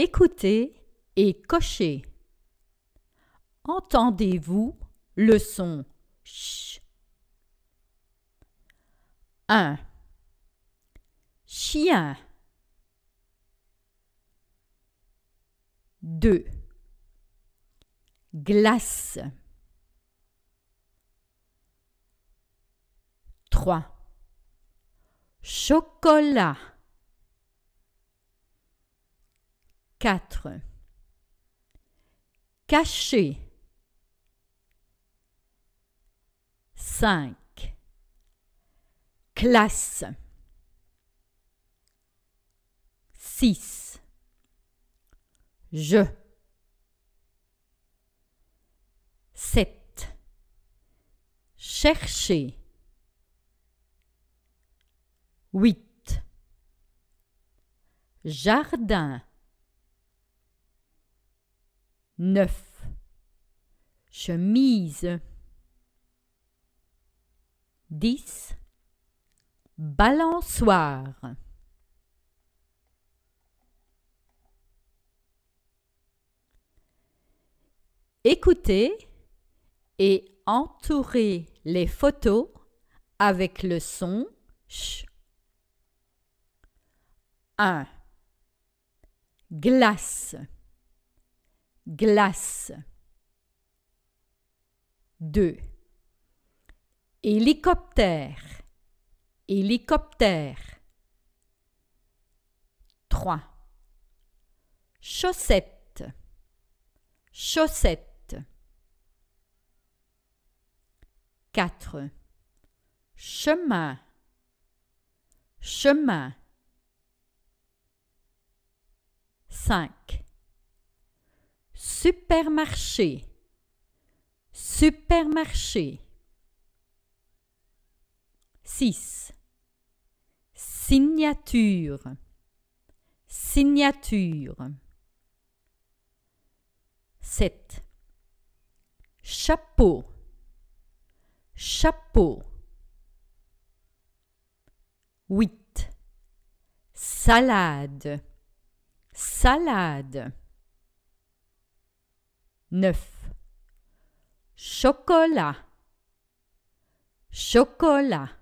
Écoutez et cochez. Entendez-vous le son ch 1. Chien 2. Glace 3. Chocolat 4. Cacher. 5. Classe. 6. Je. 7. Chercher. 8. Jardin. 9. Chemise. 10. Balançoire. Écoutez et entourez les photos avec le son 1. Glace glace. 2. Hélicoptère. Hélicoptère. 3. Chaussette. Chaussette. 4. Chemin. Chemin. 5 supermarché, supermarché. 6. Signature, signature. 7. Chapeau, chapeau. 8. Salade, salade. 9. Chocolat. Chocolat.